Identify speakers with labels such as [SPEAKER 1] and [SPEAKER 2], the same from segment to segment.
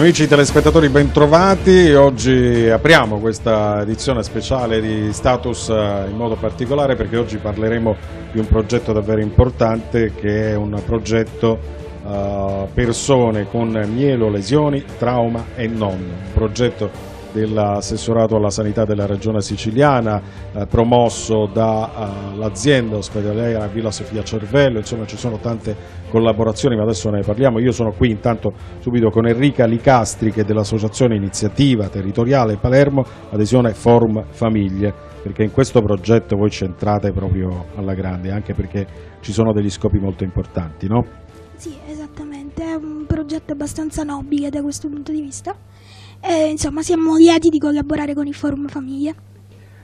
[SPEAKER 1] Amici telespettatori bentrovati, oggi apriamo questa edizione speciale di Status eh, in modo particolare perché oggi parleremo di un progetto davvero importante che è un progetto uh, persone con mielo, lesioni, trauma e non, un progetto dell'assessorato alla sanità della regione siciliana, eh, promosso dall'azienda eh, uh, ospedaliera Villa Sofia Cervello, insomma ci sono tante collaborazioni ma adesso ne parliamo, io sono qui intanto subito con Enrica Licastri che è dell'associazione iniziativa territoriale Palermo adesione Forum Famiglie perché in questo progetto voi centrate proprio alla grande anche perché ci sono degli scopi molto importanti, no?
[SPEAKER 2] Sì, esattamente, è un progetto abbastanza nobile da questo punto di vista e insomma siamo lieti di collaborare con il Forum Famiglia.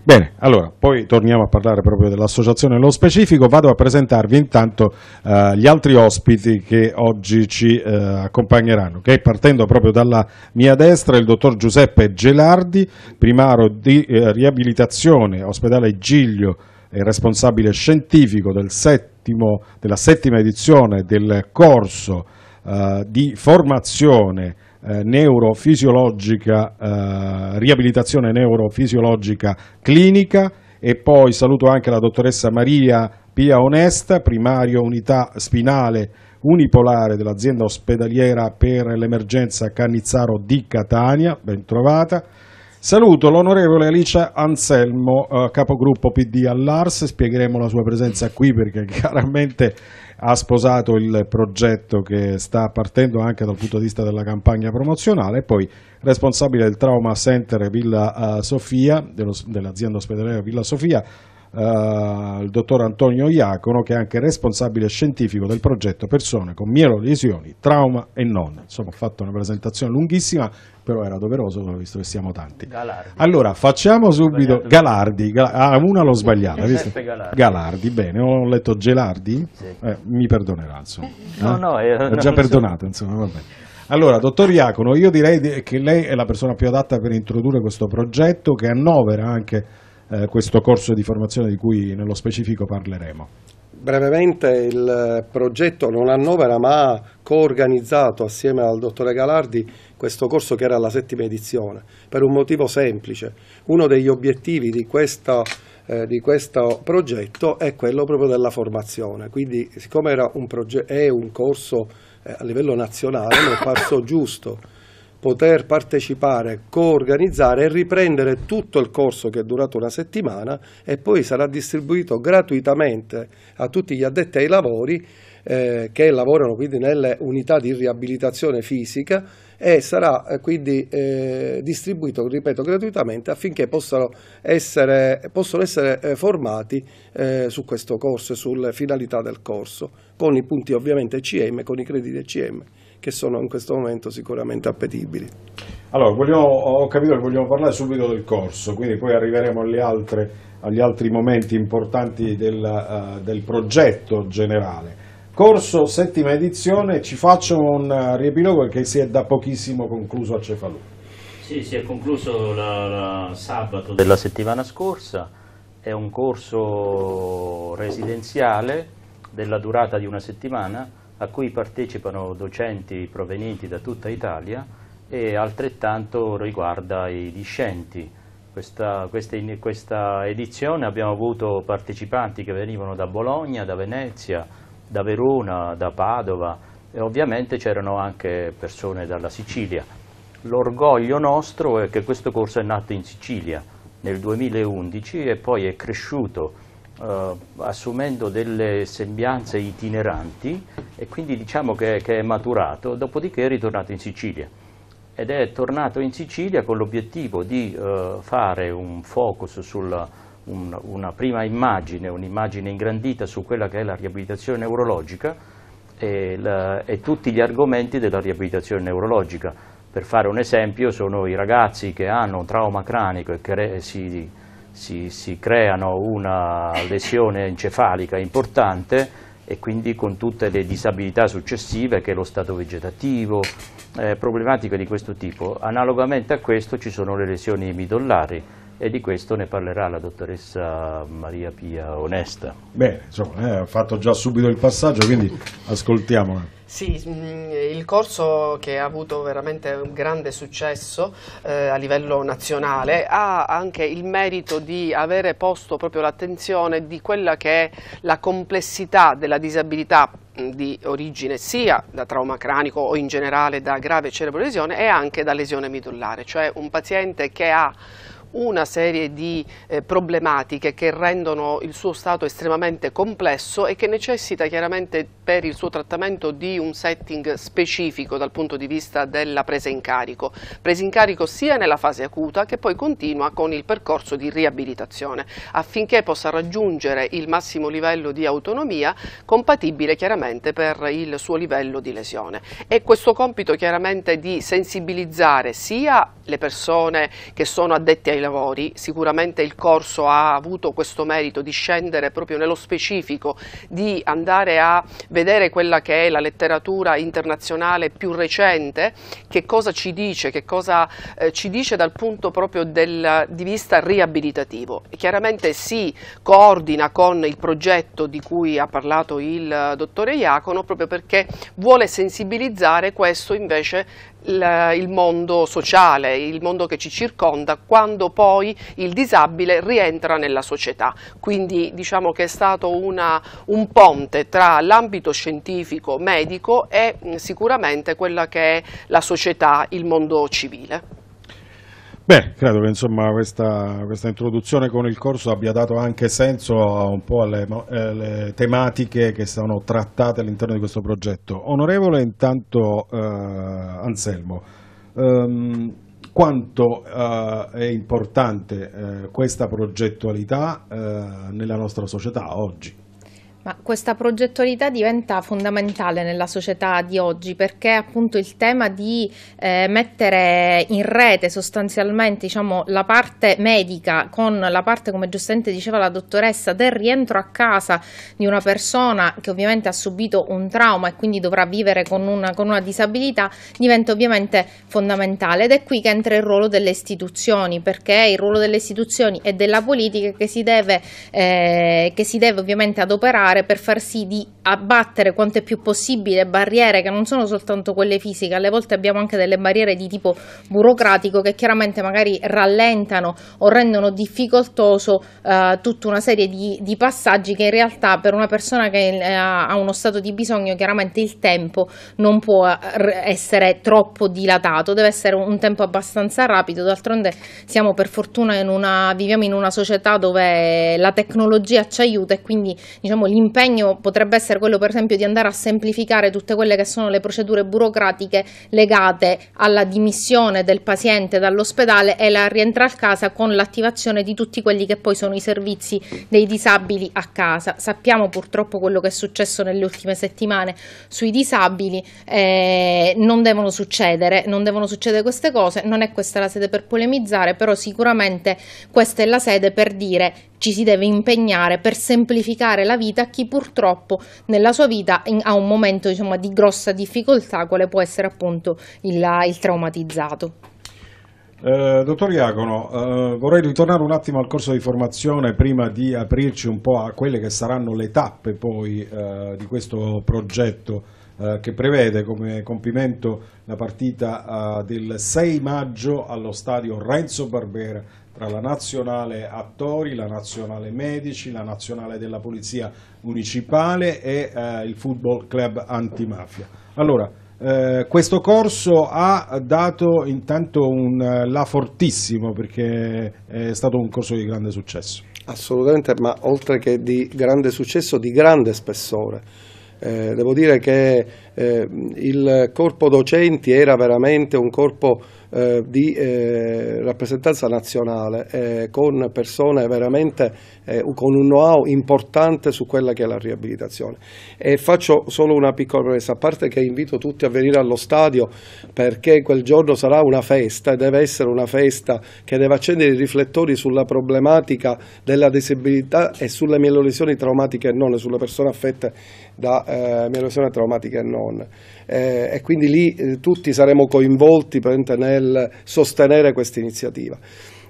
[SPEAKER 1] Bene, allora, poi torniamo a parlare proprio dell'associazione nello specifico, vado a presentarvi intanto eh, gli altri ospiti che oggi ci eh, accompagneranno, che partendo proprio dalla mia destra il dottor Giuseppe Gelardi, primario di eh, riabilitazione, ospedale Giglio e responsabile scientifico del settimo, della settima edizione del corso eh, di formazione eh, neurofisiologica, eh, riabilitazione neurofisiologica clinica e poi saluto anche la dottoressa Maria Pia Onesta, primaria unità spinale unipolare dell'azienda ospedaliera per l'emergenza Cannizzaro di Catania, ben trovata Saluto l'onorevole Alicia Anselmo, eh, capogruppo PD all'Ars, spiegheremo la sua presenza qui perché chiaramente ha sposato il progetto che sta partendo anche dal punto di vista della campagna promozionale e poi responsabile del Trauma Center Villa eh, Sofia, dell'azienda ospedaliera Villa Sofia, eh, il dottor Antonio Iacono, che è anche responsabile scientifico del progetto Persone con mielolesioni, trauma e non. Insomma, ho fatto una presentazione lunghissima, però era doveroso visto che siamo tanti. Galardi. Allora, facciamo subito Galardi, Gal... ah, una l'ho sbagliata, Galardi. Galardi. bene, ho letto Gelardi, sì. eh, mi perdonerà, insomma. Eh, no, eh? no, io, eh, già perdonato, so. insomma, va bene. Allora, dottor Iacono, io direi che lei è la persona più adatta per introdurre questo progetto che annovera anche eh, questo corso di formazione di cui nello specifico parleremo?
[SPEAKER 3] Brevemente il progetto non annovera ma ha coorganizzato assieme al dottore Galardi questo corso che era la settima edizione per un motivo semplice. Uno degli obiettivi di questa eh, di questo progetto è quello proprio della formazione. Quindi, siccome un è un corso eh, a livello nazionale, mi è parso giusto poter partecipare, coorganizzare e riprendere tutto il corso che è durato una settimana e poi sarà distribuito gratuitamente a tutti gli addetti ai lavori eh, che lavorano quindi nelle unità di riabilitazione fisica e sarà eh, quindi eh, distribuito, ripeto, gratuitamente affinché possano essere, possano essere eh, formati eh, su questo corso e sulle finalità del corso, con i punti ovviamente CM con i crediti CM che sono in questo momento sicuramente appetibili.
[SPEAKER 1] Allora, vogliamo, ho capito che vogliamo parlare subito del corso, quindi poi arriveremo altre, agli altri momenti importanti del, uh, del progetto generale. Corso, settima edizione, ci faccio un eh, riepilogo perché si è da pochissimo
[SPEAKER 4] concluso a Cefalù. Sì, si è concluso la, la sabato della settimana scorsa, è un corso residenziale della durata di una settimana a cui partecipano docenti provenienti da tutta Italia e altrettanto riguarda i discenti. Questa, questa, in questa edizione abbiamo avuto partecipanti che venivano da Bologna, da Venezia, da Verona, da Padova e ovviamente c'erano anche persone dalla Sicilia. L'orgoglio nostro è che questo corso è nato in Sicilia nel 2011 e poi è cresciuto eh, assumendo delle sembianze itineranti e quindi diciamo che, che è maturato, dopodiché è ritornato in Sicilia ed è tornato in Sicilia con l'obiettivo di eh, fare un focus sulla un, una prima immagine, un'immagine ingrandita su quella che è la riabilitazione neurologica e, la, e, tutti gli argomenti della riabilitazione neurologica. Per fare un esempio sono i ragazzi che hanno un trauma cranico e che si si, si creano una lesione encefalica importante e quindi con tutte le disabilità successive che è lo stato vegetativo, eh, problematiche di questo tipo. Analogamente a questo ci sono le lesioni midollari, e di questo ne parlerà la dottoressa Maria Pia Onesta.
[SPEAKER 1] Bene, insomma, eh, ha fatto già subito il passaggio, quindi ascoltiamola.
[SPEAKER 5] Sì, mm, il corso che ha avuto veramente un grande successo eh, a livello nazionale ha anche il merito di avere posto proprio l'attenzione di quella che è la complessità della disabilità mm, di origine sia da trauma cranico o in generale da grave cerebrolesione e anche da lesione midollare, cioè un paziente che ha una serie di eh, problematiche che rendono il suo stato estremamente complesso e che necessita chiaramente per il suo trattamento di un setting specifico dal punto di vista della presa in carico, presa in carico sia nella fase acuta che poi continua con il percorso di riabilitazione affinché possa raggiungere il massimo livello di autonomia compatibile chiaramente per il suo livello di lesione. E questo compito chiaramente di sensibilizzare sia le persone che sono addette ai dei lavori, sicuramente il corso ha avuto questo merito di scendere proprio nello specifico, di andare a vedere quella che è la letteratura internazionale più recente, che cosa ci dice, che cosa eh, ci dice dal punto proprio del, di vista riabilitativo. E chiaramente si coordina con il progetto di cui ha parlato il eh, dottore Iacono proprio perché vuole sensibilizzare questo invece il mondo sociale, il mondo che ci circonda quando quando poi il disabile rientra nella società. Quindi diciamo che è stato una, un ponte tra l'ambito scientifico, medico e mm, sicuramente quella che è la società, il mondo civile.
[SPEAKER 1] Beh, credo che insomma, questa, questa, introduzione con il corso abbia dato anche senso un po' alle, eh, alle tematiche che sono trattate all'interno di questo progetto. Onorevole intanto eh, Anselmo, ehm, quanto eh, è importante eh, questa progettualità eh, nella nostra società oggi.
[SPEAKER 6] Ma questa progettualità diventa fondamentale nella società di oggi perché appunto il tema di eh, mettere in rete sostanzialmente diciamo, la parte medica con la parte, come giustamente diceva la dottoressa, del rientro a casa di una persona che ovviamente ha subito un trauma e quindi dovrà vivere con una, con una disabilità diventa ovviamente fondamentale ed è qui che entra il ruolo delle istituzioni perché è il ruolo delle istituzioni e della politica che si deve, eh, che si deve ovviamente adoperare per far sì di abbattere quanto è più possibile barriere che non sono soltanto quelle fisiche, alle volte abbiamo anche delle barriere di tipo burocratico che chiaramente magari rallentano o rendono difficoltoso eh, tutta una serie di, di, passaggi che in realtà per una persona che eh, ha uno stato di bisogno chiaramente il tempo non può eh, essere troppo dilatato, deve essere un tempo abbastanza rapido, d'altronde siamo per fortuna in una, viviamo in una società dove la tecnologia ci aiuta e quindi diciamo, l'impegno potrebbe essere per quello per esempio di andare a semplificare tutte quelle che sono le procedure burocratiche legate alla dimissione del paziente dall'ospedale e la rientra a casa con l'attivazione di tutti quelli che poi sono i servizi dei disabili a casa. Sappiamo purtroppo quello che è successo nelle ultime settimane sui disabili, eh, non devono succedere, non devono succedere queste cose, non è questa la sede per polemizzare, però sicuramente questa è la sede per dire ci si deve impegnare per semplificare la vita a chi purtroppo nella sua vita in, a un momento diciamo, di grossa difficoltà quale può essere appunto il, il traumatizzato.
[SPEAKER 1] Eh, dottor Iacono, eh, vorrei ritornare un attimo al corso di formazione prima di aprirci un po' a quelle che saranno le tappe poi eh, di questo progetto eh, che prevede come compimento la partita eh, del 6 maggio allo stadio Renzo Barbera tra la nazionale attori, la nazionale medici, la nazionale della polizia municipale e eh, il football club antimafia. Allora, eh, questo corso ha dato intanto un eh, la fortissimo perché è stato un corso di grande successo.
[SPEAKER 3] Assolutamente, ma oltre che di grande successo, di grande spessore. Eh, devo dire che eh, il corpo docenti era veramente un corpo eh, di eh, rappresentanza nazionale eh, con persone veramente eh, con un know-how importante su quella che è la riabilitazione. E faccio solo una piccola presa a parte che invito tutti a venire allo stadio perché quel giorno sarà una festa e deve essere una festa che deve accendere i riflettori sulla problematica della disabilità e sulle mielolesioni traumatiche e non, sulle persone affette da eh, mielolesioni traumatiche e non. Leon. Eh, e quindi lì eh, tutti saremo coinvolti nel sostenere questa iniziativa.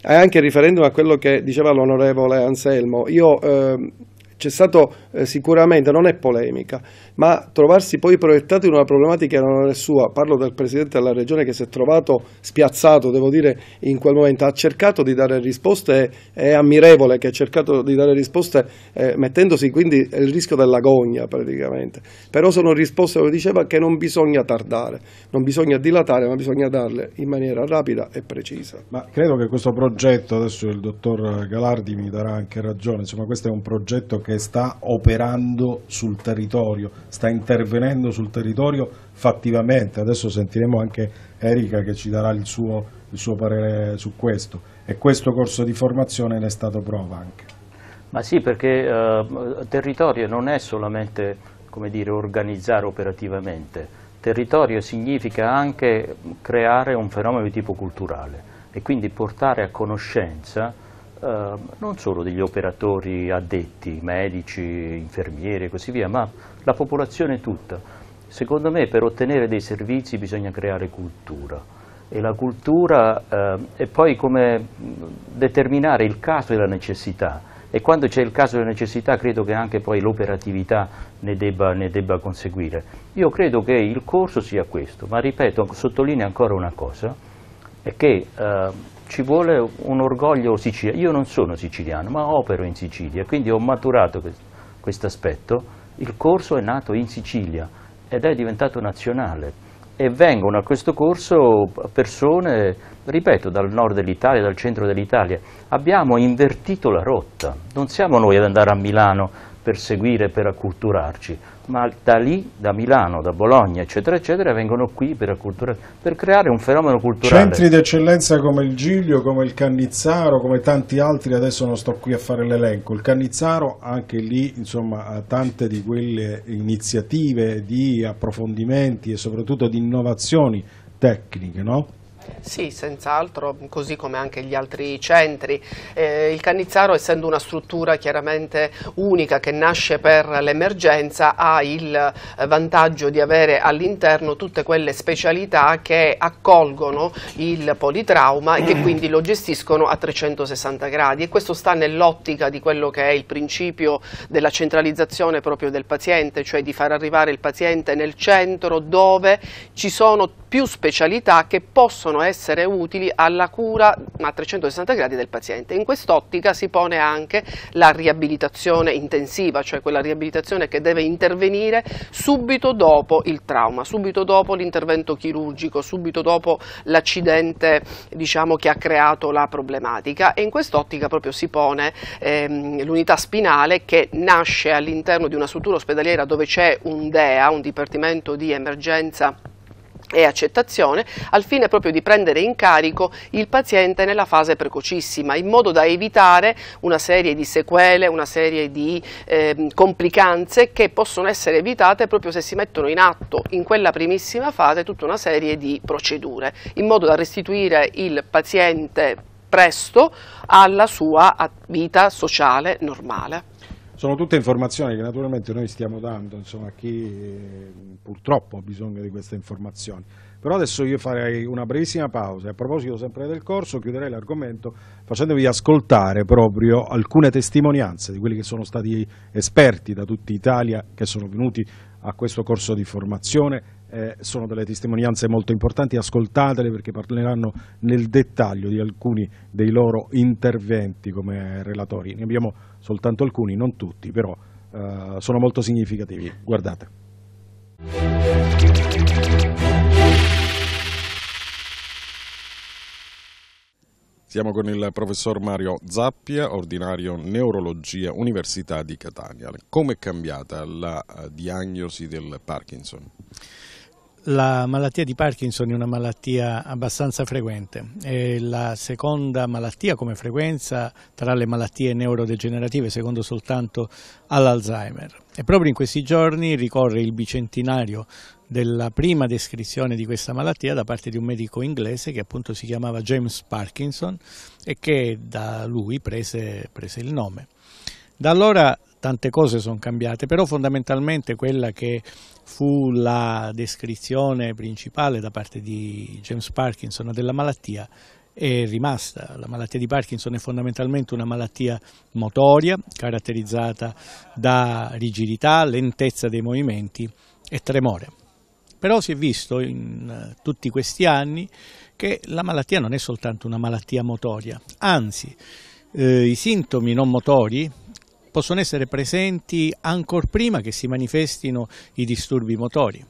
[SPEAKER 3] E anche riferendomi a quello che diceva l'onorevole Anselmo, io, ehm, c'è stato eh, sicuramente non è polemica, ma trovarsi poi proiettato in una problematica che non è sua, parlo del Presidente della Regione che si è trovato spiazzato, devo dire, in quel momento, ha cercato di dare risposte, è ammirevole che ha cercato di dare risposte eh, mettendosi quindi il rischio dell'agonia praticamente, però sono risposte, come diceva, che non bisogna tardare, non bisogna dilatare, ma bisogna darle in maniera rapida e precisa.
[SPEAKER 1] Ma credo che questo progetto, adesso il dottor Galardi mi darà anche ragione, insomma questo è un progetto che sta operando operando sul territorio, sta intervenendo sul territorio fattivamente. Adesso sentiremo anche Erika che ci darà il suo, il suo parere su questo e questo corso di formazione ne è stato prova
[SPEAKER 4] anche. Ma sì, perché eh, territorio non è solamente dire, organizzare operativamente, territorio significa anche creare un fenomeno di tipo culturale e quindi portare a conoscenza Ehm, non solo degli operatori addetti, medici, infermieri e così via, ma la popolazione tutta. Secondo me per ottenere dei servizi bisogna creare cultura e la cultura eh, è poi come determinare il caso e la necessità e quando c'è il caso e la necessità credo che anche poi l'operatività ne ne debba conseguire. Io credo che il corso sia questo, ma ripeto, sottolineo ancora una cosa, è che eh, ci vuole un orgoglio siciliano. Io non sono siciliano, ma opero in Sicilia, quindi ho maturato questo aspetto. Il corso è nato in Sicilia ed è diventato nazionale e vengono a questo corso persone, ripeto, dal nord dell'Italia, dal centro dell'Italia. Abbiamo invertito la rotta, non siamo noi ad andare a Milano per seguire, per acculturarci, ma da lì, da Milano, da Bologna, eccetera, eccetera, vengono qui per acculturarci, per creare un fenomeno culturale. Centri
[SPEAKER 1] d'eccellenza come il Giglio, come il Cannizzaro, come tanti altri, adesso non sto qui a fare l'elenco, il Cannizzaro anche lì, insomma, ha tante di quelle iniziative di approfondimenti e soprattutto di innovazioni tecniche, no?
[SPEAKER 5] Sì, senz'altro, così come anche gli altri centri. Eh, il Cannizzaro, essendo una struttura chiaramente unica che nasce per l'emergenza, ha il eh, vantaggio di avere all'interno tutte quelle specialità che accolgono il politrauma e che mm. quindi lo gestiscono a 360 gradi e questo sta nell'ottica di quello che è il principio della centralizzazione proprio del paziente, cioè di far arrivare il paziente nel centro dove ci sono più specialità che possono possono essere utili alla cura a 360 gradi del paziente. In quest'ottica si pone anche la riabilitazione intensiva, cioè quella riabilitazione che deve intervenire subito dopo il trauma, subito dopo l'intervento chirurgico, subito dopo l'accidente diciamo, che ha creato la problematica e in quest'ottica proprio si pone ehm, l'unità spinale che nasce all'interno di una struttura ospedaliera dove c'è un DEA, un dipartimento di emergenza e accettazione al fine proprio di prendere in carico il paziente nella fase precocissima in modo da evitare una serie di sequele, una serie di eh, complicanze che possono essere evitate proprio se si mettono in atto in quella primissima fase tutta una serie di procedure in modo da restituire il paziente presto alla sua vita sociale normale.
[SPEAKER 1] Sono tutte informazioni che naturalmente noi stiamo dando insomma, a chi purtroppo ha bisogno di queste informazioni. Però adesso io farei una brevissima pausa. e A proposito sempre del corso, chiuderei l'argomento facendovi ascoltare proprio alcune testimonianze di quelli che sono stati esperti da tutta Italia che sono venuti a questo corso di formazione. Eh, sono delle testimonianze molto importanti, ascoltatele perché parleranno nel dettaglio di alcuni dei loro interventi come relatori. Ne abbiamo soltanto alcuni, non tutti, però eh, sono molto significativi. Guardate. Siamo con il professor Mario Zappia, ordinario neurologia Università di Catania. Come è cambiata la eh, diagnosi del Parkinson?
[SPEAKER 7] La malattia di Parkinson è una malattia abbastanza frequente, è la seconda malattia come frequenza tra le malattie neurodegenerative, secondo soltanto all'Alzheimer. E proprio in questi giorni ricorre il bicentenario della prima descrizione di questa malattia da parte di un medico inglese che appunto si chiamava James Parkinson e che da lui prese, prese il nome. Da allora tante cose sono cambiate, però fondamentalmente quella che fu la descrizione principale da parte di James Parkinson della malattia è rimasta. La malattia di Parkinson è fondamentalmente una malattia motoria caratterizzata da rigidità, lentezza dei movimenti e tremore. Però si è visto in eh, tutti questi anni che la malattia non è soltanto una malattia motoria, anzi eh, i sintomi non motori possono essere presenti ancor prima che si manifestino i disturbi motori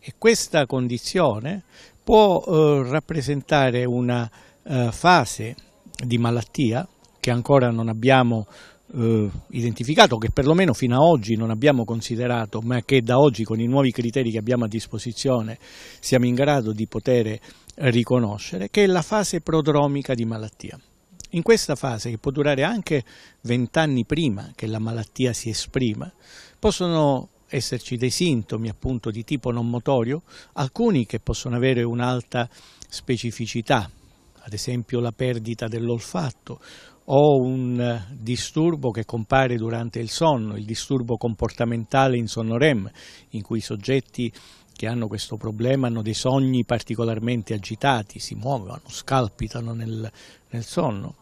[SPEAKER 7] e questa condizione può eh, rappresentare una eh, fase di malattia che ancora non abbiamo eh, identificato, che perlomeno fino a oggi non abbiamo considerato, ma che da oggi con i nuovi criteri che abbiamo a disposizione siamo in grado di poter riconoscere, che è la fase prodromica di malattia. In questa fase, che può durare anche vent'anni prima che la malattia si esprima, possono esserci dei sintomi appunto di tipo non motorio, alcuni che possono avere un'alta specificità, ad esempio la perdita dell'olfatto o un disturbo che compare durante il sonno, il disturbo comportamentale in sonno REM, in cui i soggetti che hanno questo problema hanno dei sogni particolarmente agitati, si muovono, scalpitano nel, nel sonno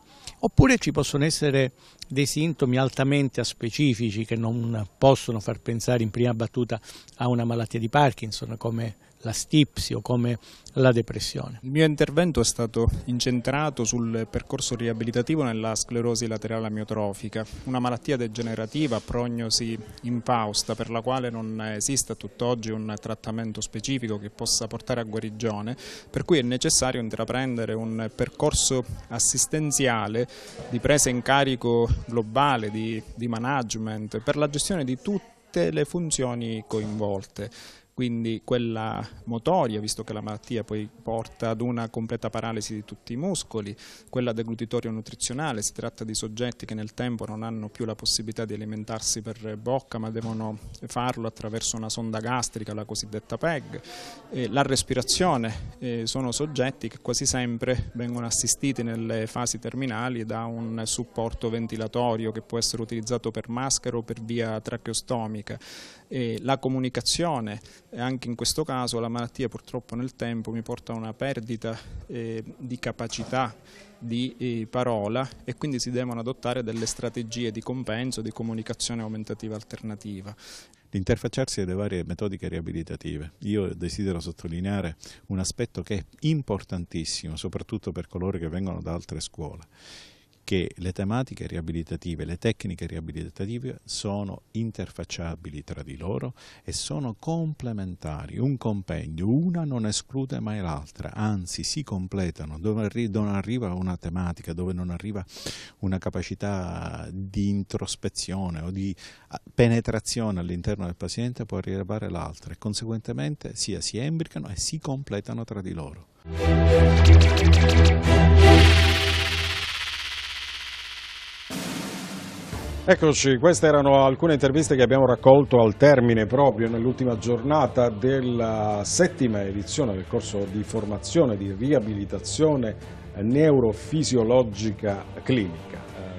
[SPEAKER 7] oppure ci possono essere dei sintomi altamente specifici che non possono far pensare in prima battuta a una malattia di Parkinson come la stipsi o come la depressione. Il
[SPEAKER 8] mio intervento è stato incentrato sul percorso riabilitativo nella sclerosi laterale amiotrofica, una malattia degenerativa a prognosi infausta per la quale non esiste a tutt'oggi un trattamento specifico che possa portare a guarigione, per cui è necessario intraprendere un percorso assistenziale di presa in carico globale, di, di management, per la gestione di tutte le funzioni coinvolte quindi quella motoria, visto che la malattia poi porta ad una completa paralisi di tutti i muscoli, quella deglutitorio nutrizionale, si tratta di soggetti che nel tempo non hanno più la possibilità di alimentarsi per bocca ma devono farlo attraverso una sonda gastrica, la cosiddetta PEG, eh, la respirazione, eh, sono soggetti che quasi sempre vengono assistiti nelle fasi terminali da un supporto ventilatorio che può essere utilizzato per maschera o per via tracheostomica, eh, la comunicazione e anche in questo caso la malattia purtroppo nel tempo mi porta a una perdita eh, di capacità di eh, parola e quindi si devono adottare delle strategie di compenso, di comunicazione aumentativa alternativa
[SPEAKER 1] L'interfacciarsi interfacciarsi alle varie metodiche riabilitative. Io desidero sottolineare un aspetto che è importantissimo, soprattutto per coloro che vengono da altre scuole che le tematiche riabilitative, le tecniche riabilitative sono interfacciabili tra di loro e sono complementari, un compendio, una non esclude mai l'altra, anzi si completano, dove non arriva una tematica, dove non arriva una capacità di introspezione o di ah, penetrazione all'interno del paziente può rilevare l'altra e conseguentemente sia si embricano e si completano tra di loro. Eccoci, queste erano alcune interviste che abbiamo raccolto al termine proprio nell'ultima giornata della settima edizione del corso di formazione di riabilitazione neurofisiologica clinica.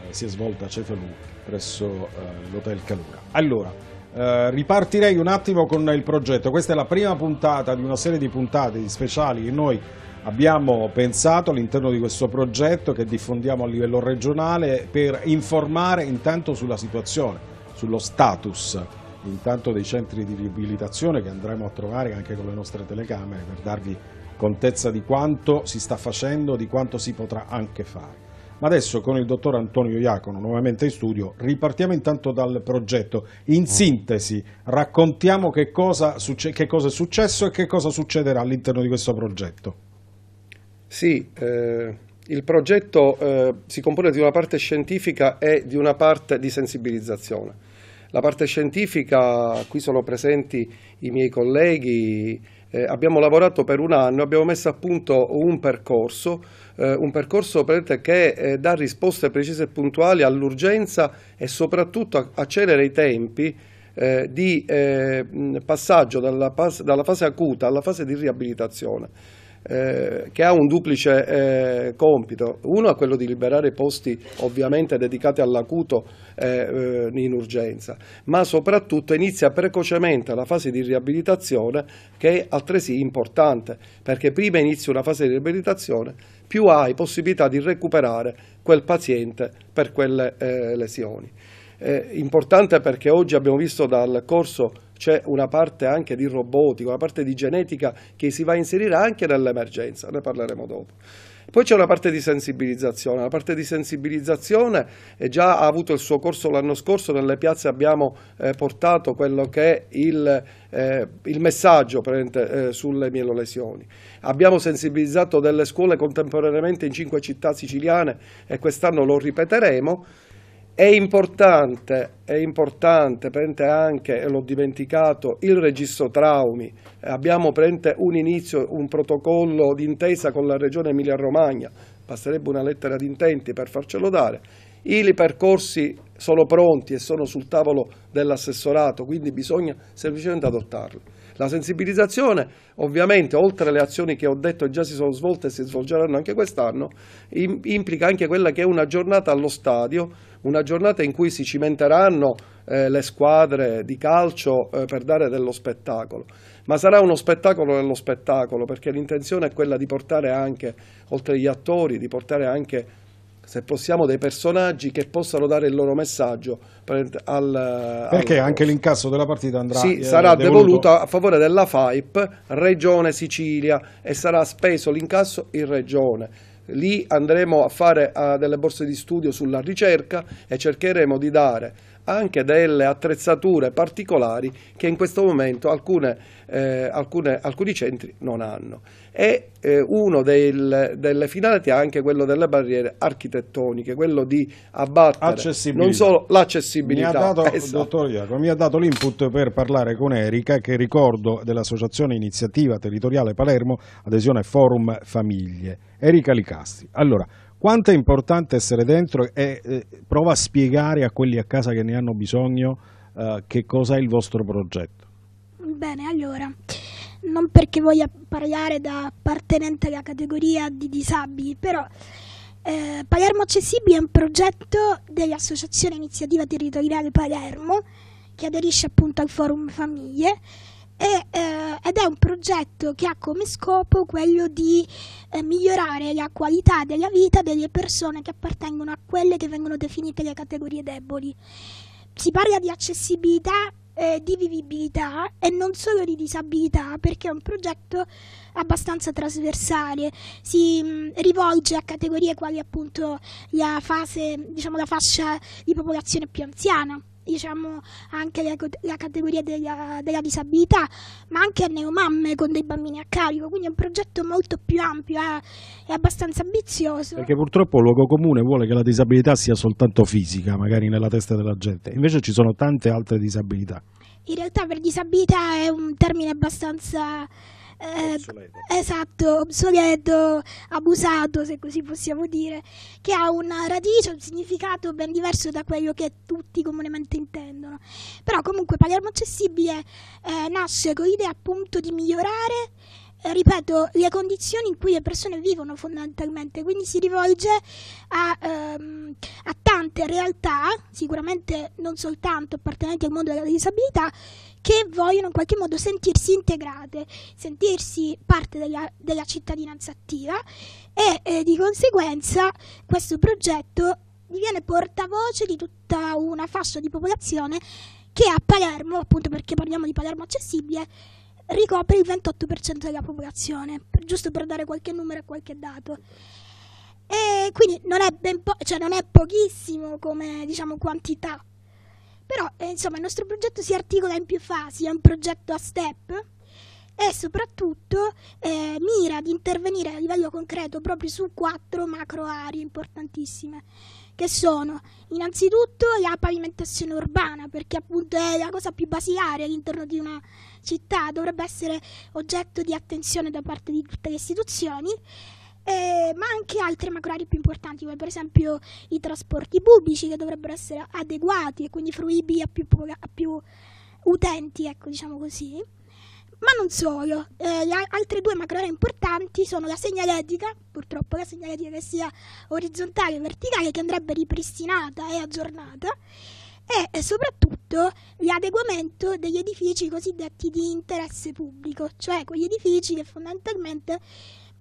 [SPEAKER 1] Eh, si è svolta a Cefalù presso eh, l'Hotel Calura. Allora, eh, ripartirei un attimo con il progetto. Questa è la prima puntata di una serie di puntate di speciali che noi Abbiamo pensato all'interno di questo progetto che diffondiamo a livello regionale per informare intanto sulla situazione, sullo status intanto dei centri di riabilitazione che andremo a trovare anche con le nostre telecamere per darvi contezza di quanto si sta facendo, di quanto si potrà anche fare. Ma adesso con il dottor Antonio Iacono nuovamente in studio ripartiamo intanto dal progetto. In sintesi raccontiamo che cosa, che cosa è successo e che cosa succederà all'interno di questo progetto.
[SPEAKER 3] Sì, eh, il progetto eh, si compone di una parte scientifica e di una parte di sensibilizzazione. La parte scientifica, qui sono presenti i miei colleghi, eh, abbiamo lavorato per un anno, abbiamo messo a punto un percorso, eh, un percorso che eh, dà risposte precise e puntuali all'urgenza e soprattutto accelera i tempi eh, di eh, passaggio dalla, dalla fase acuta alla fase di riabilitazione. Eh, che ha un duplice eh, compito. Uno è quello di liberare posti ovviamente dedicati all'acuto eh, eh, in urgenza, ma soprattutto inizia precocemente la fase di riabilitazione che è altresì importante, perché prima inizia una fase di riabilitazione più hai possibilità di recuperare quel paziente per quelle eh, lesioni. importante perché oggi abbiamo visto dal corso c'è una parte anche di robotica, una parte di genetica che si va a inserire anche nell'emergenza, ne parleremo dopo. Poi c'è una parte di sensibilizzazione, la parte di sensibilizzazione eh, già ha avuto il suo corso l'anno scorso, nelle piazze abbiamo eh, portato quello che è il, eh, il messaggio eh, sulle mielolesioni. Abbiamo sensibilizzato delle scuole contemporaneamente in cinque città siciliane e quest'anno lo ripeteremo è importante, è importante anche, e l'ho dimenticato, il registro traumi. Abbiamo un inizio, un protocollo d'intesa con la Regione Emilia-Romagna, basterebbe una lettera d'intenti per farcelo dare. I percorsi sono pronti e sono sul tavolo dell'assessorato, quindi bisogna semplicemente adottarli. La sensibilizzazione, ovviamente, oltre alle azioni che ho detto già si sono svolte e si svolgeranno anche quest'anno, implica anche quella che è una giornata allo stadio, una giornata in cui si cimenteranno eh, le squadre di calcio eh, per dare dello spettacolo. Ma sarà uno spettacolo nello spettacolo, perché l'intenzione è quella di portare anche, oltre agli attori, di portare anche se possiamo, dei personaggi che possano dare il loro messaggio. Per, al, Perché
[SPEAKER 1] al... anche l'incasso della partita andrà. Sì, eh, sarà devoluto. devoluto. a
[SPEAKER 3] favore della FAIP, Regione Sicilia, e sarà speso l'incasso in Regione. Lì andremo a fare uh, delle borse di studio sulla ricerca e cercheremo di dare anche delle attrezzature particolari che in questo momento alcune, eh, alcune, alcuni centri non hanno. E eh, uno del, delle finalità è anche quello delle barriere architettoniche, quello di abbattere non solo l'accessibilità. Mi ha dato, esatto. dottor
[SPEAKER 1] Iacono, mi ha dato l'input per parlare con Erika, che ricordo dell'Associazione Iniziativa Territoriale Palermo, Adesione Forum Famiglie. Erika Licastri. Allora, quanto è importante essere dentro e eh, prova a spiegare a quelli a casa che ne hanno bisogno eh, che cosa è il vostro progetto.
[SPEAKER 2] Bene, allora, non perché voglia parlare da appartenente alla categoria di disabili, però eh, Palermo Accessibile è un progetto dell'Associazione Iniziativa Territoriale Palermo che aderisce appunto al Forum Famiglie e, eh, ed è un progetto che ha come scopo quello di eh, migliorare la qualità della vita delle persone che appartengono a quelle che vengono definite le categorie deboli. Si parla di accessibilità eh, di vivibilità e non solo di disabilità perché è un progetto abbastanza trasversale si mh, mm, rivolge a categorie quali appunto la fase diciamo la fascia di popolazione più anziana diciamo anche la, la categoria della, della, disabilità, ma anche a neomamme con dei bambini a carico, quindi è un progetto molto più ampio e eh, abbastanza ambizioso. Perché
[SPEAKER 1] purtroppo il luogo comune vuole che la disabilità sia soltanto fisica, magari nella testa della gente, invece ci sono tante altre disabilità.
[SPEAKER 2] In realtà per disabilità è un termine abbastanza eh, esatto, obsoleto, abusato se così possiamo dire, che ha una radice, un significato ben diverso da quello che tutti comunemente intendono. Però comunque Palermo Accessibile eh, nasce con l'idea appunto di migliorare eh, ripeto, le condizioni in cui le persone vivono fondamentalmente, quindi si rivolge a, ehm, a, tante realtà, sicuramente non soltanto appartenenti al mondo della disabilità, che vogliono in qualche modo sentirsi integrate, sentirsi parte della, della cittadinanza attiva e eh, di conseguenza questo progetto diviene portavoce di tutta una fascia di popolazione che a Palermo, appunto perché parliamo di Palermo accessibile, ricopre il 28% della popolazione, giusto per dare qualche numero e qualche dato. E quindi non è, cioè non è pochissimo come diciamo, quantità, però, eh, insomma, il nostro progetto si articola in più fasi, è un progetto a step e soprattutto eh, mira ad intervenire a livello concreto proprio su quattro macro aree importantissime che sono innanzitutto la pavimentazione urbana perché appunto è la cosa più basilare all'interno di una città dovrebbe essere oggetto di attenzione da parte di tutte le istituzioni eh, ma anche altri magari più importanti come per esempio i trasporti pubblici che dovrebbero essere adeguati e quindi fruibili a più, a più utenti, ecco diciamo così. Ma non solo, eh, le altre due macro importanti sono la segnaletica, purtroppo la segnaletica che sia orizzontale e verticale che andrebbe ripristinata e aggiornata e, e soprattutto l'adeguamento degli edifici cosiddetti di interesse pubblico, cioè quegli edifici che fondamentalmente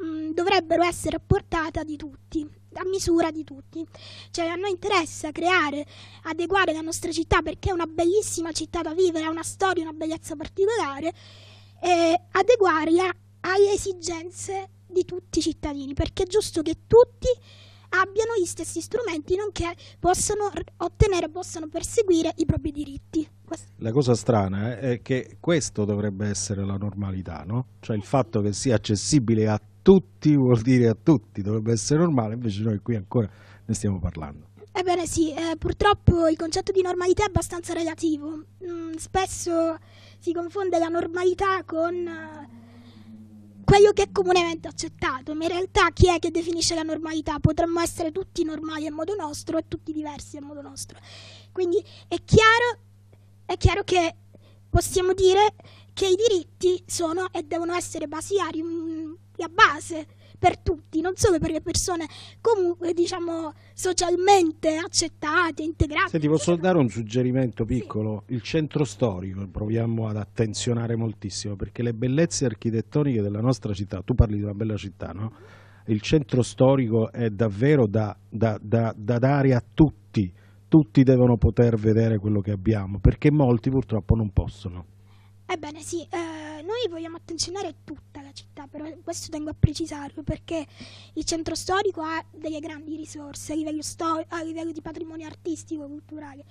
[SPEAKER 2] mh, mm, dovrebbero essere a portata di tutti, a misura di tutti. Cioè a noi interessa creare, adeguare la nostra città perché è una bellissima città da vivere, ha una storia, una bellezza particolare, e adeguarla alle esigenze di tutti i cittadini, perché è giusto che tutti abbiano gli stessi strumenti nonché possano ottenere, possano perseguire i propri diritti.
[SPEAKER 1] La cosa strana eh, è che questo dovrebbe essere la normalità, no? Cioè il fatto che sia accessibile a tutti vuol dire a tutti, dovrebbe essere normale, invece noi qui ancora ne stiamo parlando.
[SPEAKER 2] Ebbene sì, eh, purtroppo il concetto di normalità è abbastanza relativo. Mm, spesso si confonde la normalità con eh, quello che è comunemente accettato, ma in realtà chi è che definisce la normalità? Potremmo essere tutti normali a modo nostro e tutti diversi a modo nostro. Quindi è chiaro è chiaro che possiamo dire che i diritti sono e devono essere basilari, mm, la base per tutti, non solo per le persone comunque diciamo socialmente accettate, integrate. Senti, posso
[SPEAKER 1] dare un suggerimento piccolo? Sì. Il centro storico, proviamo ad attenzionare moltissimo, perché le bellezze architettoniche della nostra città, tu parli di una bella città, no? Il centro storico è davvero da, da, da, da dare a tutti tutti devono poter vedere quello che abbiamo, perché molti purtroppo non possono.
[SPEAKER 2] Ebbene sì, eh, noi vogliamo attenzionare tutta la città, però questo tengo a precisarlo perché il centro storico ha delle grandi risorse a livello, a livello di patrimonio artistico e culturale,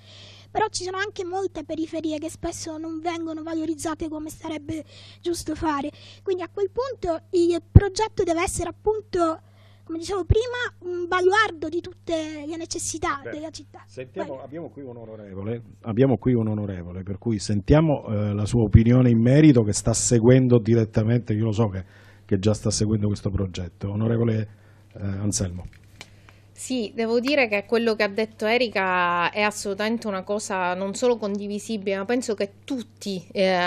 [SPEAKER 2] però ci sono anche molte periferie che spesso non vengono valorizzate come sarebbe giusto fare, quindi a quel punto il progetto deve essere appunto come dicevo prima, un baluardo di tutte le necessità Beh, della città. Sentiamo, abbiamo qui un onorevole,
[SPEAKER 1] abbiamo qui un onorevole, per cui sentiamo eh, la sua opinione in merito che sta seguendo direttamente, io lo so che, che già sta seguendo questo progetto. Onorevole eh, Anselmo.
[SPEAKER 6] Sì, devo dire che quello che ha detto Erika è assolutamente una cosa non solo condivisibile, ma penso che tutti, eh,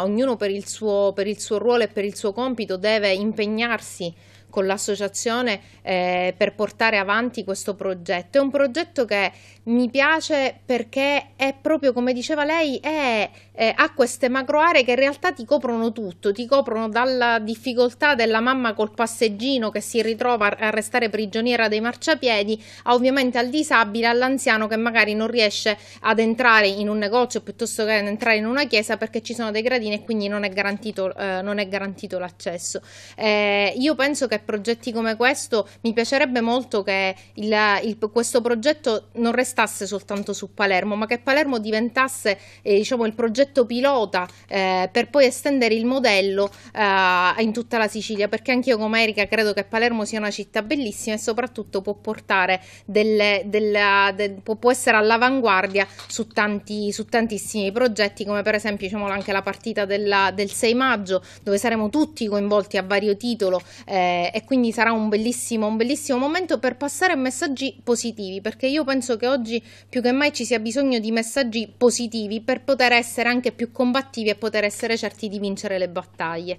[SPEAKER 6] ognuno per il, suo, per il suo ruolo e per il suo compito, deve impegnarsi con l'associazione eh, per portare avanti questo progetto. È un progetto che mi piace perché è proprio come diceva lei, è, eh, ha queste macro aree che in realtà ti coprono tutto, ti coprono dalla difficoltà della mamma col passeggino che si ritrova a restare prigioniera dei marciapiedi, ovviamente al disabile, all'anziano che magari non riesce ad entrare in un negozio piuttosto che ad entrare in una chiesa perché ci sono dei gradini e quindi non è garantito, eh, non è garantito l'accesso. Eh, io penso che progetti come questo, mi piacerebbe molto che il, il, questo progetto non restasse soltanto su Palermo, ma che Palermo diventasse eh, diciamo, il progetto pilota eh, per poi estendere il modello eh, in tutta la Sicilia, perché anch'io come Erika credo che Palermo sia una città bellissima e soprattutto può portare delle, della, de, può essere all'avanguardia su, tanti, su tantissimi progetti, come per esempio diciamo, anche la partita della, del 6 maggio, dove saremo tutti coinvolti a vario titolo eh, e quindi sarà un bellissimo, un bellissimo momento per passare messaggi positivi, perché io penso che oggi più che mai ci sia bisogno di messaggi positivi per poter essere anche più combattivi e poter essere certi di vincere le battaglie.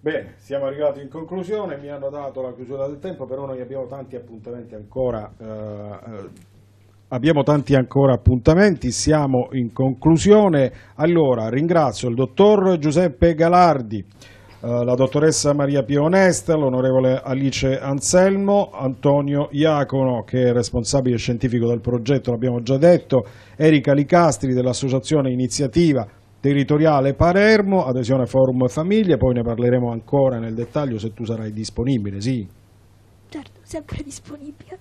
[SPEAKER 1] Bene, siamo arrivati in conclusione, mi hanno dato la chiusura del tempo, però noi abbiamo tanti appuntamenti ancora. Eh, eh, abbiamo tanti ancora appuntamenti, siamo in conclusione. Allora, ringrazio il dottor Giuseppe Galardi eh, la dottoressa Maria Pio Onesta, l'onorevole Alice Anselmo, Antonio Iacono che è responsabile scientifico del progetto, l'abbiamo già detto, Erika Licastri dell'associazione Iniziativa territoriale Palermo, adesione Forum Famiglie, poi ne parleremo ancora nel dettaglio se tu sarai disponibile, sì?
[SPEAKER 2] Certo, sempre disponibile.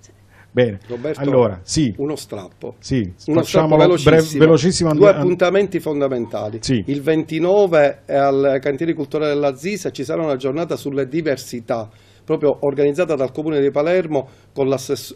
[SPEAKER 1] Bene,
[SPEAKER 3] Roberto, allora, sì. uno
[SPEAKER 1] strappo, sì,
[SPEAKER 3] uno strappo velocissimo, velocissimo due appuntamenti fondamentali, sì. il 29 è al Cantiere Culturale della Zisa ci sarà una giornata sulle diversità, proprio organizzata dal Comune di Palermo con,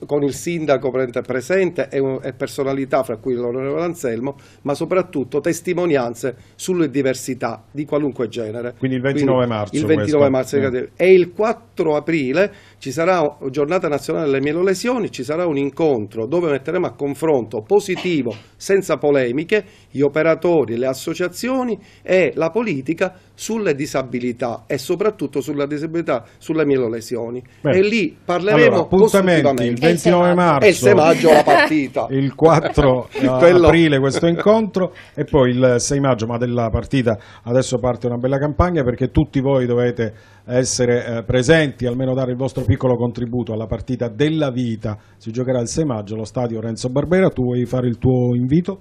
[SPEAKER 3] con il sindaco presente e, e personalità, fra cui l'onorevole Anselmo, ma soprattutto testimonianze sulle diversità di qualunque genere. Quindi il 29 Quindi, marzo. Il 29 marzo eh. E il 4 aprile ci sarà giornata nazionale delle mielolesioni, ci sarà un incontro dove metteremo a confronto positivo, senza polemiche, gli operatori, le associazioni e la politica sulle disabilità e soprattutto sulla disabilità, sulle mielolesioni. Bene. E lì parleremo allora, il 29 esatto. marzo e il 6 maggio la partita. il 4 eh, Quello... aprile questo
[SPEAKER 1] incontro e poi il 6 maggio ma della partita adesso parte una bella campagna perché tutti voi dovete essere eh, presenti, almeno dare il vostro piccolo contributo alla partita della vita. Si giocherà il 6 maggio allo stadio Renzo Barbera, tu vuoi fare il tuo invito?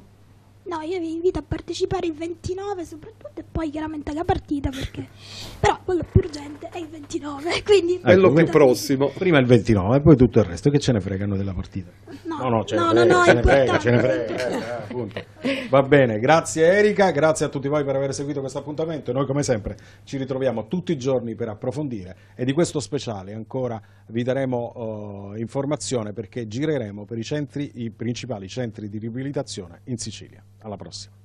[SPEAKER 2] No, io vi invito a partecipare il 29 soprattutto e poi chiaramente alla partita perché però quello più urgente è il 29, quindi ecco, quello più prossimo.
[SPEAKER 1] Prima il 29 e poi tutto il resto che ce ne fregano della partita. No, no, ce, ne frega, ce ne frega, ce ne frega, Va bene, grazie Erika, grazie a tutti voi per aver seguito questo appuntamento. Noi come sempre ci ritroviamo tutti i giorni per approfondire e di questo speciale ancora vi daremo uh, informazione perché gireremo per i, centri, i principali centri di riabilitazione in Sicilia. Alla prossima.